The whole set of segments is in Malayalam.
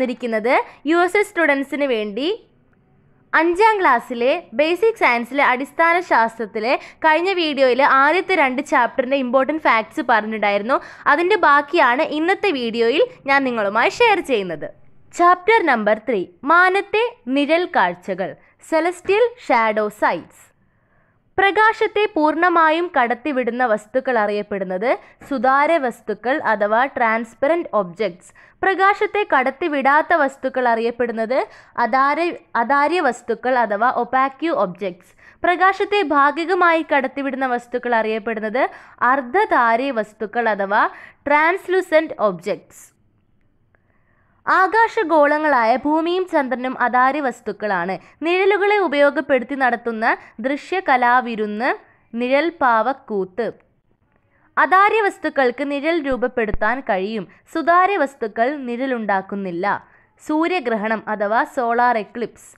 വന്നിരിക്കുന്നത് യു എസ് എസ് സ്റ്റുഡൻസിന് വേണ്ടി അഞ്ചാം ക്ലാസ്സിലെ ബേസിക് സയൻസിലെ അടിസ്ഥാന ശാസ്ത്രത്തിലെ കഴിഞ്ഞ വീഡിയോയിൽ ആദ്യത്തെ രണ്ട് ചാപ്റ്ററിൻ്റെ ഇമ്പോർട്ടൻറ്റ് ഫാക്ട്സ് പറഞ്ഞിട്ടുണ്ടായിരുന്നു അതിൻ്റെ ബാക്കിയാണ് ഇന്നത്തെ വീഡിയോയിൽ ഞാൻ നിങ്ങളുമായി ഷെയർ ചെയ്യുന്നത് ചാപ്റ്റർ നമ്പർ ത്രീ മാനത്തെ നിഴൽ കാഴ്ചകൾ സെലസ്റ്റിയൽ ഷാഡോ സൈറ്റ്സ് പ്രകാശത്തെ പൂർണ്ണമായും കടത്തിവിടുന്ന വസ്തുക്കൾ അറിയപ്പെടുന്നത് സുതാര്യ വസ്തുക്കൾ അഥവാ ട്രാൻസ്പെറൻറ്റ് ഒബ്ജക്ട്സ് പ്രകാശത്തെ കടത്തിവിടാത്ത വസ്തുക്കൾ അറിയപ്പെടുന്നത് അതാര അതാര്യ വസ്തുക്കൾ അഥവാ ഒപാക്യു ഒബ്ജക്ട്സ് പ്രകാശത്തെ ഭാഗികമായി കടത്തിവിടുന്ന വസ്തുക്കൾ അറിയപ്പെടുന്നത് അർദ്ധധാര്യ വസ്തുക്കൾ അഥവാ ട്രാൻസ്ലുസൻറ്റ് ഒബ്ജക്ട്സ് ആകാശഗോളങ്ങളായ ഭൂമിയും ചന്ദ്രനും അതാര്യ വസ്തുക്കളാണ് നിഴലുകളെ ഉപയോഗപ്പെടുത്തി നടത്തുന്ന ദൃശ്യകലാവിരുന്ന് പാവക്കൂത്ത് അതാര്യ വസ്തുക്കൾക്ക് നിഴൽ രൂപപ്പെടുത്താൻ കഴിയും സുതാര്യ വസ്തുക്കൾ നിഴലുണ്ടാക്കുന്നില്ല സൂര്യഗ്രഹണം അഥവാ സോളാർ എക്ലിപ്സ്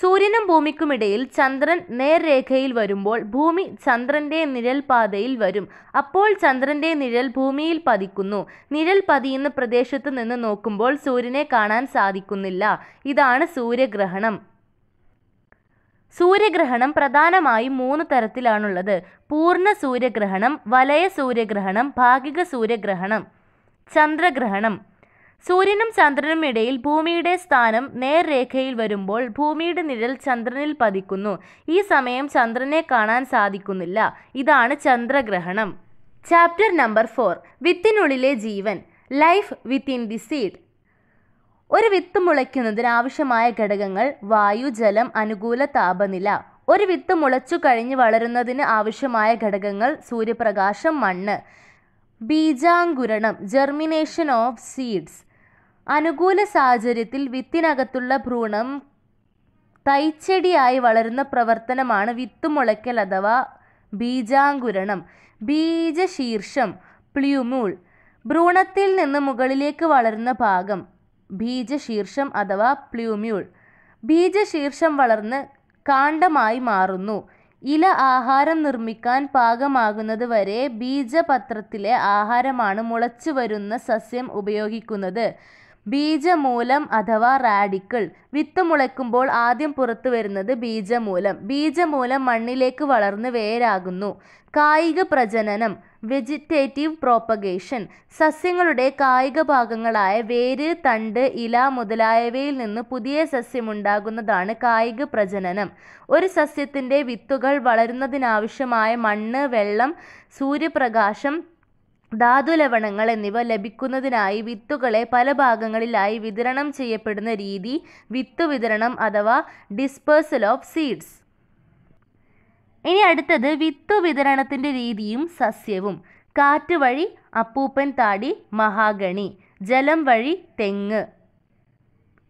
സൂര്യനും ഭൂമിക്കുമിടയിൽ ചന്ദ്രൻ നേർരേഖയിൽ വരുമ്പോൾ ഭൂമി ചന്ദ്രന്റെ നിഴൽപാതയിൽ വരും അപ്പോൾ ചന്ദ്രന്റെ നിഴൽ ഭൂമിയിൽ പതിക്കുന്നു നിഴൽ പതിയുന്ന പ്രദേശത്ത് നിന്ന് നോക്കുമ്പോൾ സൂര്യനെ കാണാൻ സാധിക്കുന്നില്ല ഇതാണ് സൂര്യഗ്രഹണം സൂര്യഗ്രഹണം പ്രധാനമായും മൂന്ന് തരത്തിലാണുള്ളത് പൂർണ്ണ സൂര്യഗ്രഹണം വലയ സൂര്യഗ്രഹണം ഭാഗിക സൂര്യഗ്രഹണം ചന്ദ്രഗ്രഹണം സൂര്യനും ചന്ദ്രനും ഇടയിൽ ഭൂമിയുടെ സ്ഥാനം നേർരേഖയിൽ വരുമ്പോൾ ഭൂമിയുടെ നിഴൽ ചന്ദ്രനിൽ പതിക്കുന്നു ഈ സമയം ചന്ദ്രനെ കാണാൻ സാധിക്കുന്നില്ല ഇതാണ് ചന്ദ്രഗ്രഹണം ചാപ്റ്റർ നമ്പർ ഫോർ വിത്തിനുള്ളിലെ ജീവൻ ലൈഫ് വിത്തിൻ ദി സീഡ് ഒരു വിത്ത് മുളയ്ക്കുന്നതിന് ആവശ്യമായ ഘടകങ്ങൾ വായു ജലം അനുകൂല താപനില ഒരു വിത്ത് മുളച്ചു കഴിഞ്ഞ് വളരുന്നതിന് ആവശ്യമായ ഘടകങ്ങൾ സൂര്യപ്രകാശം മണ്ണ് ബീജാങ്കുരണം ജെർമിനേഷൻ ഓഫ് സീഡ്സ് അനുകൂല സാഹചര്യത്തിൽ വിത്തിനകത്തുള്ള ഭ്രൂണം തൈച്ചെടിയായി വളരുന്ന പ്രവർത്തനമാണ് വിത്തുമുളയ്ക്കൽ അഥവാ ബീജാങ്കുരണം ബീജശീർഷം പ്ലിയുമൂൾ ഭ്രൂണത്തിൽ നിന്ന് മുകളിലേക്ക് വളരുന്ന ഭാഗം ബീജശീർഷം അഥവാ പ്ലൂമ്യൂൾ ബീജശീർഷം വളർന്ന് കാണ്ഡമായി മാറുന്നു ഇല ആഹാരം നിർമ്മിക്കാൻ പാകമാകുന്നത് വരെ ബീജപത്രത്തിലെ ആഹാരമാണ് മുളച്ചു വരുന്ന സസ്യം ഉപയോഗിക്കുന്നത് ബീജമൂലം അഥവാ റാഡിക്കിൾ വിത്ത് മുളയ്ക്കുമ്പോൾ ആദ്യം പുറത്തു വരുന്നത് ബീജമൂലം ബീജമൂലം മണ്ണിലേക്ക് വളർന്ന് വേരാകുന്നു കായിക പ്രജനനം വെജിറ്റേറ്റീവ് പ്രോപ്പഗേഷൻ സസ്യങ്ങളുടെ കായിക ഭാഗങ്ങളായ വേര് തണ്ട് ഇല മുതലായവയിൽ നിന്ന് പുതിയ സസ്യമുണ്ടാകുന്നതാണ് കായിക പ്രജനനം ഒരു സസ്യത്തിൻ്റെ വിത്തുകൾ വളരുന്നതിനാവശ്യമായ മണ്ണ് വെള്ളം സൂര്യപ്രകാശം ധാതുലവണങ്ങൾ എന്നിവ ലഭിക്കുന്നതിനായി വിത്തുകളെ പല ഭാഗങ്ങളിലായി വിതരണം ചെയ്യപ്പെടുന്ന രീതി വിത്തു വിതരണം അഥവാ ഡിസ്പേഴ്സൽ ഓഫ് സീഡ്സ് ഇനി അടുത്തത് വിത്തു വിതരണത്തിൻ്റെ രീതിയും സസ്യവും കാറ്റ് വഴി അപ്പൂപ്പൻ താടി മഹാഗണി ജലം വഴി തെങ്ങ്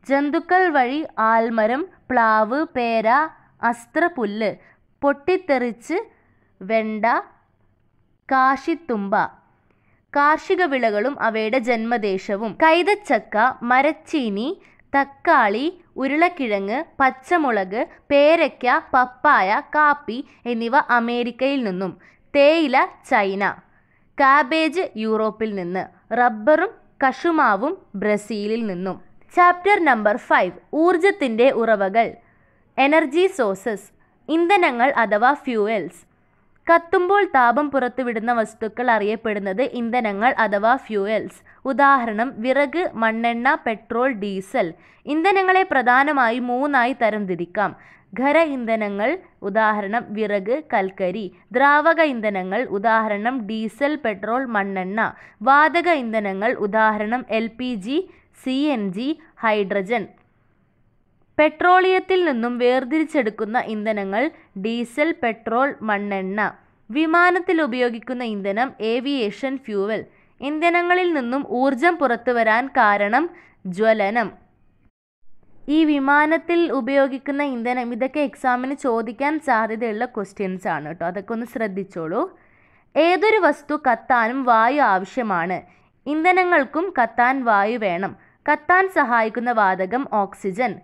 ജന്തുക്കൾ വഴി ആൽമരം പ്ലാവ് പേര അസ്ത്രപുല്ല് പൊട്ടിത്തെറിച്ച് വെണ്ട കാശിത്തുമ്പ കാർഷിക വിളകളും അവയുടെ ജന്മദേശവും കൈതച്ചക്ക മരച്ചീനി തക്കാളി ഉരുളക്കിഴങ്ങ് പച്ചമുളക് പേരയ്ക്ക പപ്പായ കാപ്പി എന്നിവ അമേരിക്കയിൽ നിന്നും തേയില ചൈന കാബേജ് യൂറോപ്പിൽ നിന്ന് റബ്ബറും കഷുമാവും ബ്രസീലിൽ നിന്നും ചാപ്റ്റർ നമ്പർ ഫൈവ് ഊർജത്തിൻ്റെ ഉറവകൾ എനർജി സോഴ്സസ് ഇന്ധനങ്ങൾ അഥവാ ഫ്യൂവൽസ് കത്തുമ്പോൾ താപം പുറത്തുവിടുന്ന വസ്തുക്കൾ അറിയപ്പെടുന്നത് ഇന്ധനങ്ങൾ അഥവാ ഫ്യൂവൽസ് ഉദാഹരണം വിറക് മണ്ണെണ്ണ പെട്രോൾ ഡീസൽ ഇന്ധനങ്ങളെ പ്രധാനമായി മൂന്നായി തരംതിരിക്കാം ഖര ഇന്ധനങ്ങൾ ഉദാഹരണം വിറക് കൽക്കരി ദ്രാവക ഇന്ധനങ്ങൾ ഉദാഹരണം ഡീസൽ പെട്രോൾ മണ്ണെണ്ണ വാതക ഇന്ധനങ്ങൾ ഉദാഹരണം L P G C N G hydrogen പെട്രോളിയത്തിൽ നിന്നും വേർതിരിച്ചെടുക്കുന്ന ഇന്ധനങ്ങൾ ഡീസൽ പെട്രോൾ മണ്ണെണ്ണ വിമാനത്തിൽ ഉപയോഗിക്കുന്ന ഇന്ധനം ഏവിയേഷൻ ഫ്യൂവൽ ഇന്ധനങ്ങളിൽ നിന്നും ഊർജം പുറത്തുവരാൻ കാരണം ജ്വലനം ഈ വിമാനത്തിൽ ഉപയോഗിക്കുന്ന ഇന്ധനം ഇതൊക്കെ എക്സാമിന് ചോദിക്കാൻ സാധ്യതയുള്ള ക്വസ്റ്റ്യൻസ് ആണ് കേട്ടോ അതൊക്കെ ഒന്ന് ശ്രദ്ധിച്ചോളൂ ഏതൊരു വസ്തു കത്താനും വായു ആവശ്യമാണ് ഇന്ധനങ്ങൾക്കും കത്താൻ വായു വേണം കത്താൻ സഹായിക്കുന്ന വാതകം ഓക്സിജൻ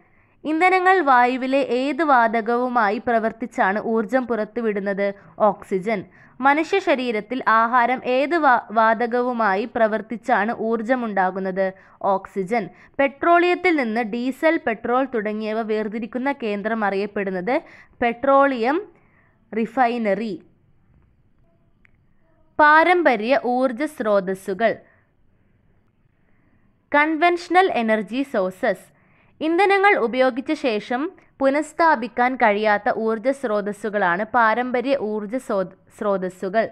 ഇന്ധനങ്ങൾ വായുവിലെ ഏത് വാതകവുമായി പ്രവർത്തിച്ചാണ് ഊർജം പുറത്തുവിടുന്നത് ഓക്സിജൻ മനുഷ്യ ശരീരത്തിൽ ആഹാരം ഏത് വാതകവുമായി പ്രവർത്തിച്ചാണ് ഉണ്ടാകുന്നത് ഓക്സിജൻ പെട്രോളിയത്തിൽ നിന്ന് ഡീസൽ പെട്രോൾ തുടങ്ങിയവ വേർതിരിക്കുന്ന കേന്ദ്രം അറിയപ്പെടുന്നത് പെട്രോളിയം റിഫൈനറി പാരമ്പര്യ ഊർജ സ്രോതസ്സുകൾ കൺവെൻഷണൽ എനർജി സോഴ്സസ് ഇന്ധനങ്ങൾ ഉപയോഗിച്ച ശേഷം പുനഃസ്ഥാപിക്കാൻ കഴിയാത്ത ഊർജ്ജ സ്രോതസ്സുകളാണ് പാരമ്പര്യ ഊർജ്ജ സ്രോതസ്സുകൾ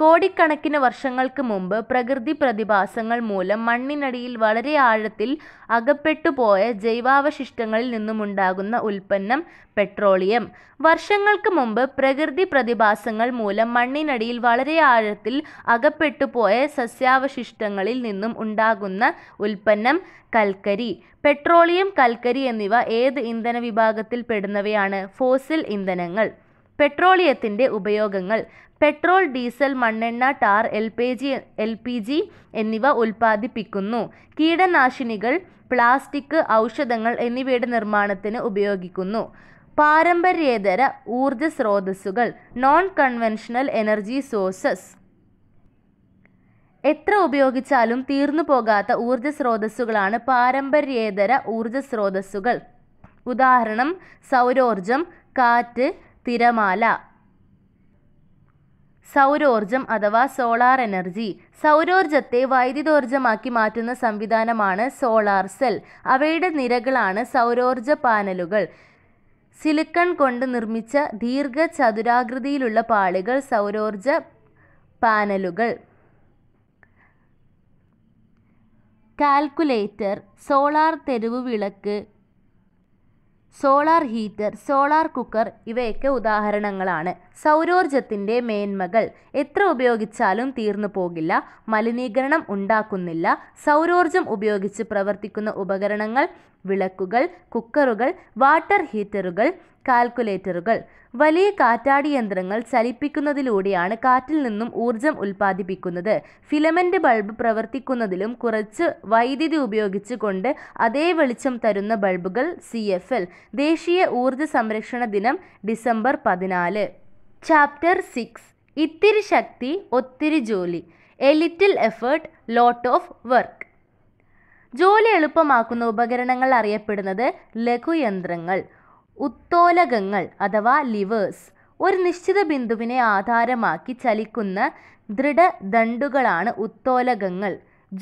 കോടിക്കണക്കിന് വർഷങ്ങൾക്ക് മുമ്പ് പ്രകൃതി പ്രതിഭാസങ്ങൾ മൂലം മണ്ണിനടിയിൽ വളരെ ആഴത്തിൽ അകപ്പെട്ടുപോയ ജൈവാവശിഷ്ടങ്ങളിൽ നിന്നുമുണ്ടാകുന്ന ഉൽപ്പന്നം പെട്രോളിയം വർഷങ്ങൾക്ക് മുമ്പ് പ്രകൃതി പ്രതിഭാസങ്ങൾ മൂലം മണ്ണിനടിയിൽ വളരെ ആഴത്തിൽ അകപ്പെട്ടുപോയ സസ്യാവശിഷ്ടങ്ങളിൽ നിന്നും ഉണ്ടാകുന്ന ഉൽപ്പന്നം കൽക്കരി പെട്രോളിയം കൽക്കരി എന്നിവ ഏത് ഇന്ധന വിഭാഗത്തിൽ പെടുന്നവയാണ് ഫോസിൽ ഇന്ധനങ്ങൾ പെട്രോളിയത്തിൻ്റെ ഉപയോഗങ്ങൾ പെട്രോൾ ഡീസൽ മണ്ണെണ്ണ tar L P G L P G എന്നിവ ഉൽപ്പാദിപ്പിക്കുന്നു കീടനാശിനികൾ പ്ലാസ്റ്റിക് ഔഷധങ്ങൾ എന്നിവയുടെ നിർമ്മാണത്തിന് ഉപയോഗിക്കുന്നു പാരമ്പര്യേതര ഊർജ സ്രോതസ്സുകൾ നോൺ കൺവെൻഷണൽ എനർജി സോഴ്സസ് എത്ര ഉപയോഗിച്ചാലും തീർന്നു പോകാത്ത ഊർജ സ്രോതസ്സുകളാണ് പാരമ്പര്യേതര ഊർജ സ്രോതസ്സുകൾ ഉദാഹരണം സൗരോർജം കാറ്റ് തിരമാല സൗരോർജം അഥവാ സോളാർ എനർജി സൗരോർജത്തെ വൈദ്യുതോർജമാക്കി മാറ്റുന്ന സംവിധാനമാണ് സോളാർ സെൽ അവയുടെ നിരകളാണ് സൗരോർജ പാനലുകൾ സിലിക്കൺ കൊണ്ട് നിർമ്മിച്ച ദീർഘ ചതുരാകൃതിയിലുള്ള പാളികൾ സൗരോർജ പാനലുകൾ കാൽക്കുലേറ്റർ സോളാർ തെരുവ് വിളക്ക് സോളാർ ഹീറ്റർ സോളാർ കുക്കർ ഇവയൊക്കെ ഉദാഹരണങ്ങളാണ് സൗരോർജത്തിൻ്റെ മേന്മകൾ എത്ര ഉപയോഗിച്ചാലും തീർന്നു പോകില്ല മലിനീകരണം ഉണ്ടാക്കുന്നില്ല സൗരോർജം ഉപയോഗിച്ച് പ്രവർത്തിക്കുന്ന ഉപകരണങ്ങൾ വിളക്കുകൾ കുക്കറുകൾ വാട്ടർ ഹീറ്ററുകൾ കാൽക്കുലേറ്ററുകൾ വലിയ കാറ്റാടി യന്ത്രങ്ങൾ ചലിപ്പിക്കുന്നതിലൂടെയാണ് കാറ്റിൽ നിന്നും ഊർജം ഉൽപ്പാദിപ്പിക്കുന്നത് ഫിലമെൻ്റ് ബൾബ് പ്രവർത്തിക്കുന്നതിലും കുറച്ച് വൈദ്യുതി ഉപയോഗിച്ചുകൊണ്ട് അതേ വെളിച്ചം തരുന്ന ബൾബുകൾ സി ദേശീയ ഊർജ്ജ സംരക്ഷണ ദിനം ഡിസംബർ പതിനാല് ചാപ്റ്റർ സിക്സ് ഇത്തിരി ശക്തി ഒത്തിരി ജോലി a little effort lot of work ജോലി എളുപ്പമാക്കുന്ന ഉപകരണങ്ങൾ അറിയപ്പെടുന്നത് ലഘുയന്ത്രങ്ങൾ ഉത്തോലകങ്ങൾ അഥവാ ലിവേഴ്സ് ഒരു നിശ്ചിത ബിന്ദുവിനെ ആധാരമാക്കി ചലിക്കുന്ന ദൃഢദണ്ടുകളാണ് ഉത്തോലകങ്ങൾ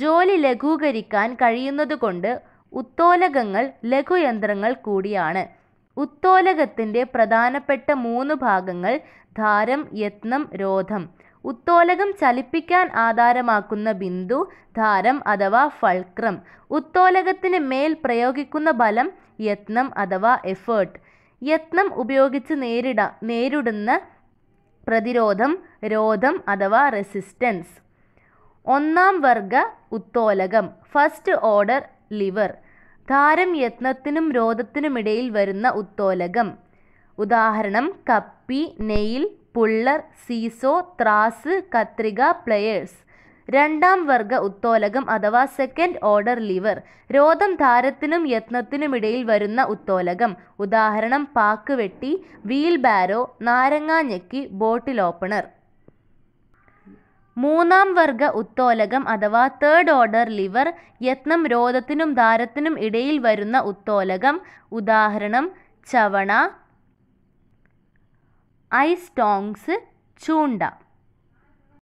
ജോലി ലഘൂകരിക്കാൻ കഴിയുന്നതുകൊണ്ട് ഉത്തോലകങ്ങൾ ലഘുയന്ത്രങ്ങൾ കൂടിയാണ് ഉത്തോലകത്തിൻ്റെ പ്രധാനപ്പെട്ട മൂന്ന് ഭാഗങ്ങൾ ധാരം യത്നം രോധം ഉത്തോലകം ചലിപ്പിക്കാൻ ആധാരമാക്കുന്ന ബിന്ദു ധാരം അഥവാ ഫൾക്രം ഉത്തോലകത്തിന് മേൽ പ്രയോഗിക്കുന്ന ബലം യത്നം അഥവാ എഫേർട്ട് യത്നം ഉപയോഗിച്ച് നേരിട നേരിടുന്ന പ്രതിരോധം രോധം അഥവാ റെസിസ്റ്റൻസ് ഒന്നാം വർഗ ഉത്തോലകം ഫസ്റ്റ് ഓർഡർ ലിവർ താരം യത്നത്തിനും രോധത്തിനുമിടയിൽ വരുന്ന ഉത്തോലകം ഉദാഹരണം കപ്പി നെയിൽ പുള്ളർ സീസോ ത്രാസ് കത്രിക പ്ലെയേഴ്സ് രണ്ടാം വർഗ ഉത്തോലകം അഥവാ സെക്കൻഡ് ഓർഡർ ലിവർ രോധം ധാരത്തിനും യത്നത്തിനുമിടയിൽ വരുന്ന ഉത്തോലകം ഉദാഹരണം പാക്കുവെട്ടി വീൽ ബാരോ ഞെക്കി ബോട്ടിൽ ഓപ്പണർ മൂന്നാം വർഗ ഉത്തോലകം അഥവാ തേർഡ് ഓർഡർ ലിവർ യത്നം രോധത്തിനും ധാരത്തിനും ഇടയിൽ വരുന്ന ഉത്തോലകം ഉദാഹരണം ചവണ ഐസ്റ്റോങ്സ് ചൂണ്ട